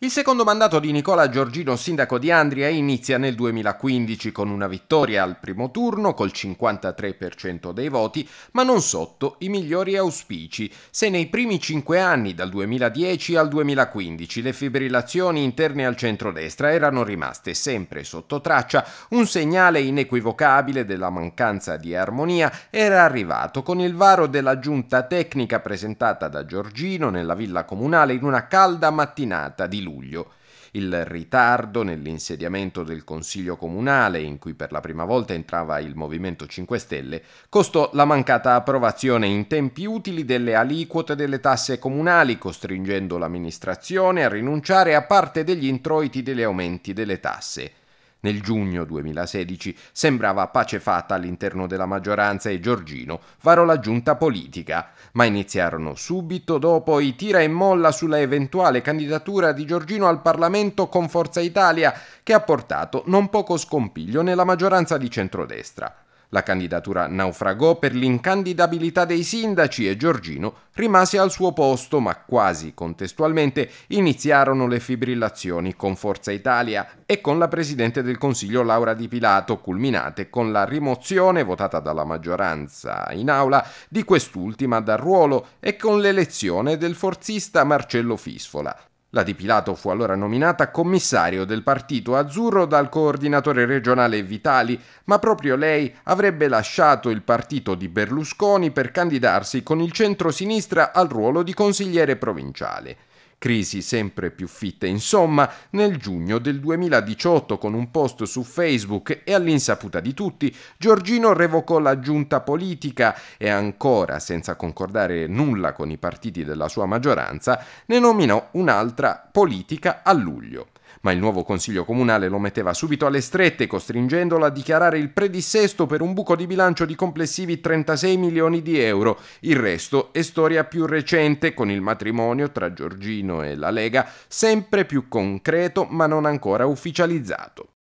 Il secondo mandato di Nicola Giorgino, sindaco di Andria, inizia nel 2015 con una vittoria al primo turno col 53% dei voti, ma non sotto i migliori auspici. Se nei primi cinque anni, dal 2010 al 2015, le fibrillazioni interne al centrodestra erano rimaste sempre sotto traccia, un segnale inequivocabile della mancanza di armonia era arrivato con il varo della giunta tecnica presentata da Giorgino nella villa comunale in una calda mattinata di luglio. Il ritardo nell'insediamento del Consiglio Comunale, in cui per la prima volta entrava il Movimento 5 Stelle, costò la mancata approvazione in tempi utili delle aliquote delle tasse comunali, costringendo l'amministrazione a rinunciare a parte degli introiti degli aumenti delle tasse. Nel giugno 2016 sembrava pace fatta all'interno della maggioranza e Giorgino varò la giunta politica, ma iniziarono subito dopo i tira e molla sulla eventuale candidatura di Giorgino al Parlamento con Forza Italia, che ha portato non poco scompiglio nella maggioranza di centrodestra. La candidatura naufragò per l'incandidabilità dei sindaci e Giorgino rimase al suo posto, ma quasi contestualmente iniziarono le fibrillazioni con Forza Italia e con la Presidente del Consiglio Laura Di Pilato, culminate con la rimozione votata dalla maggioranza in aula di quest'ultima dal ruolo e con l'elezione del forzista Marcello Fisfola. La di Pilato fu allora nominata commissario del partito azzurro dal coordinatore regionale Vitali, ma proprio lei avrebbe lasciato il partito di Berlusconi per candidarsi con il centro-sinistra al ruolo di consigliere provinciale crisi sempre più fitte. Insomma, nel giugno del 2018, con un post su Facebook e all'insaputa di tutti, Giorgino revocò la giunta politica e ancora, senza concordare nulla con i partiti della sua maggioranza, ne nominò un'altra politica a luglio. Ma il nuovo Consiglio Comunale lo metteva subito alle strette, costringendolo a dichiarare il predissesto per un buco di bilancio di complessivi 36 milioni di euro. Il resto è storia più recente, con il matrimonio tra Giorgino Torino e la Lega sempre più concreto ma non ancora ufficializzato.